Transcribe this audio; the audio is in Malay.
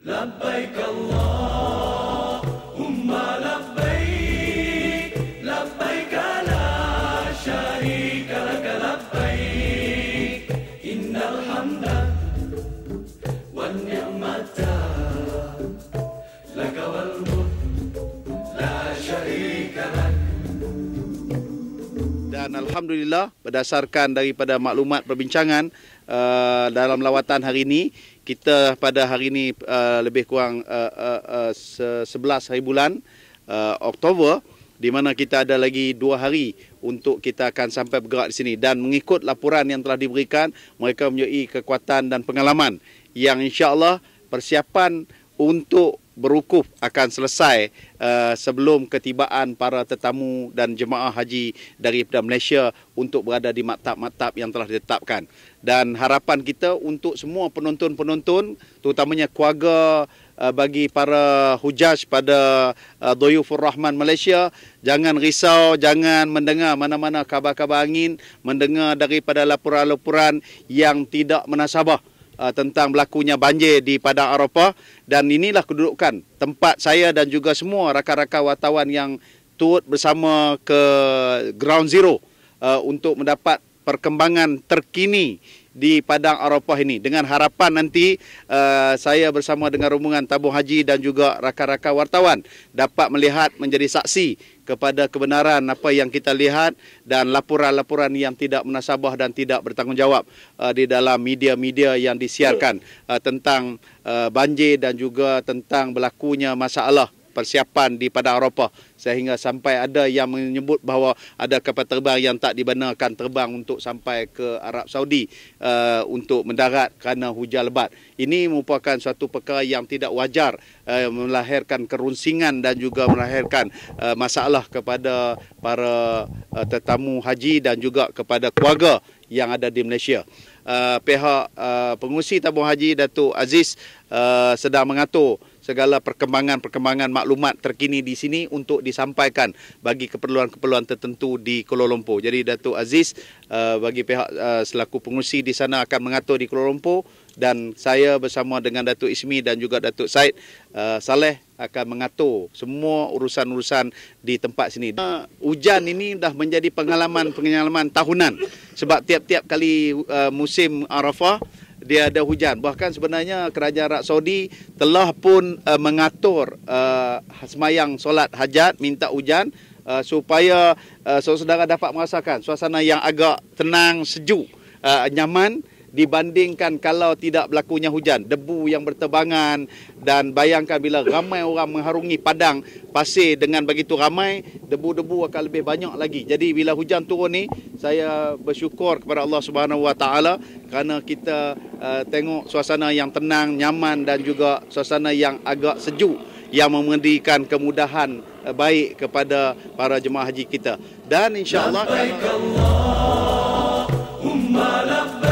لبيك اللهم لبيك لبيك لا شريك لك لبيك إن الحمد والنعمة لك والملك لا شريك لك Dan Alhamdulillah berdasarkan daripada maklumat perbincangan uh, dalam lawatan hari ini kita pada hari ini uh, lebih kurang uh, uh, uh, 11 hari bulan uh, Oktober di mana kita ada lagi dua hari untuk kita akan sampai bergerak di sini dan mengikut laporan yang telah diberikan mereka mempunyai kekuatan dan pengalaman yang insya Allah persiapan untuk berukuf akan selesai uh, sebelum ketibaan para tetamu dan jemaah haji daripada Malaysia untuk berada di maktab-maktab yang telah ditetapkan. Dan harapan kita untuk semua penonton-penonton terutamanya keluarga eh, bagi para hujaj pada uh, eh, Doyufur Rahman Malaysia jangan risau jangan mendengar mana-mana kabar-kabar angin mendengar daripada laporan-laporan yang tidak menasabah Uh, tentang berlakunya banjir di Padang Arafah dan inilah kedudukan tempat saya dan juga semua rakan-rakan wartawan yang turut bersama ke ground zero uh, untuk mendapat perkembangan terkini di Padang Arafah ini dengan harapan nanti uh, saya bersama dengan rombongan tabung haji dan juga rakan-rakan wartawan dapat melihat menjadi saksi kepada kebenaran apa yang kita lihat dan laporan-laporan yang tidak menasabah dan tidak bertanggungjawab uh, di dalam media-media yang disiarkan uh, tentang uh, banjir dan juga tentang berlakunya masalah persiapan di padang Arafah sehingga sampai ada yang menyebut bahawa ada kapal terbang yang tak dibenarkan terbang untuk sampai ke Arab Saudi uh, untuk mendarat kerana hujan lebat. Ini merupakan suatu perkara yang tidak wajar uh, melahirkan kerunsingan dan juga melahirkan uh, masalah kepada para uh, tetamu haji dan juga kepada keluarga yang ada di Malaysia. Uh, pihak uh, pengusi tabung haji Datuk Aziz uh, sedang mengatur segala perkembangan-perkembangan maklumat terkini di sini untuk disampaikan bagi keperluan-keperluan tertentu di Kuala Lumpur. Jadi Datuk Aziz eh, bagi pihak eh, selaku pengurusi di sana akan mengatur di Kuala Lumpur dan saya bersama dengan Datuk Ismi dan juga Datuk Said eh, Saleh akan mengatur semua urusan-urusan di tempat sini. Hujan ini dah menjadi pengalaman-pengalaman tahunan sebab tiap-tiap kali musim Arafah dia ada hujan. Bahkan sebenarnya kerajaan Arab Saudi telah pun uh, mengatur uh, semayang solat hajat minta hujan uh, supaya uh, saudara dapat merasakan suasana yang agak tenang, sejuk, uh, nyaman dibandingkan kalau tidak berlakunya hujan, debu yang bertebangan dan bayangkan bila ramai orang mengharungi padang pasir dengan begitu ramai, debu-debu akan lebih banyak lagi. Jadi bila hujan turun ni, saya bersyukur kepada Allah Subhanahu Wa Taala kerana kita uh, tengok suasana yang tenang, nyaman dan juga suasana yang agak sejuk yang memberikan kemudahan uh, baik kepada para jemaah haji kita. Dan insya-Allah Allah, umma labbaik.